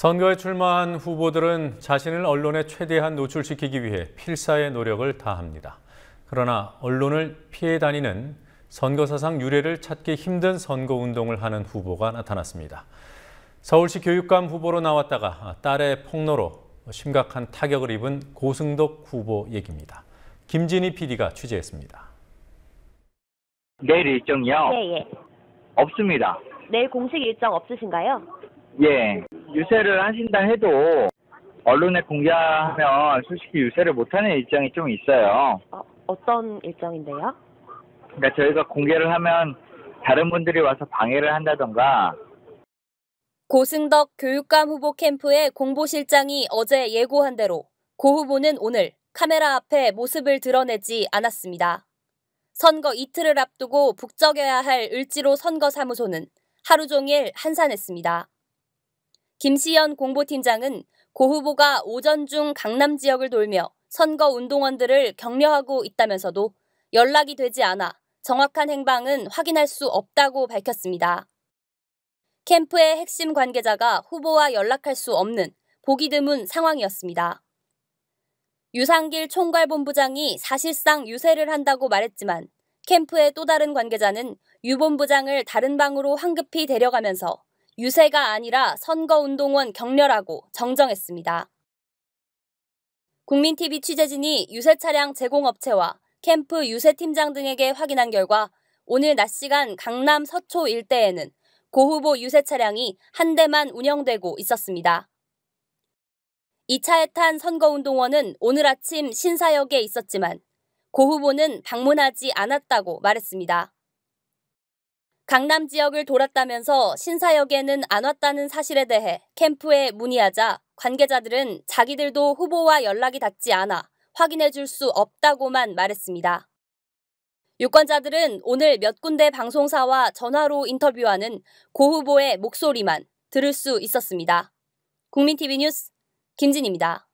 선거에 출마한 후보들은 자신을 언론에 최대한 노출시키기 위해 필사의 노력을 다합니다. 그러나 언론을 피해 다니는 선거사상 유례를 찾기 힘든 선거운동을 하는 후보가 나타났습니다. 서울시 교육감 후보로 나왔다가 딸의 폭로로 심각한 타격을 입은 고승덕 후보 얘기입니다. 김진희 PD가 취재했습니다. 내일 일정이요? 네, 예. 없습니다. 내일 공식 일정 없으신가요? 예. 유세를 하신다 해도 언론에 공개하면 솔직히 유세를 못하는 일정이 좀 있어요. 어, 어떤 일정인데요? 그러니까 저희가 공개를 하면 다른 분들이 와서 방해를 한다던가 고승덕 교육감 후보 캠프의 공보실장이 어제 예고한 대로 고 후보는 오늘 카메라 앞에 모습을 드러내지 않았습니다. 선거 이틀을 앞두고 북적여야 할 을지로 선거사무소는 하루 종일 한산했습니다. 김시연 공보팀장은 고 후보가 오전 중 강남 지역을 돌며 선거 운동원들을 격려하고 있다면서도 연락이 되지 않아 정확한 행방은 확인할 수 없다고 밝혔습니다. 캠프의 핵심 관계자가 후보와 연락할 수 없는 보기 드문 상황이었습니다. 유상길 총괄본부장이 사실상 유세를 한다고 말했지만 캠프의 또 다른 관계자는 유 본부장을 다른 방으로 황급히 데려가면서 유세가 아니라 선거운동원 격렬하고 정정했습니다. 국민TV 취재진이 유세 차량 제공업체와 캠프 유세팀장 등에게 확인한 결과 오늘 낮 시간 강남 서초 일대에는 고후보 유세 차량이 한 대만 운영되고 있었습니다. 2차에 탄 선거운동원은 오늘 아침 신사역에 있었지만 고 후보는 방문하지 않았다고 말했습니다. 강남 지역을 돌았다면서 신사역에는 안 왔다는 사실에 대해 캠프에 문의하자 관계자들은 자기들도 후보와 연락이 닿지 않아 확인해 줄 수 없다고만 말했습니다. 유권자들은 오늘 몇 군데 방송사와 전화로 인터뷰하는 고 후보의 목소리만 들을 수 있었습니다. 국민TV 뉴스 김진입니다.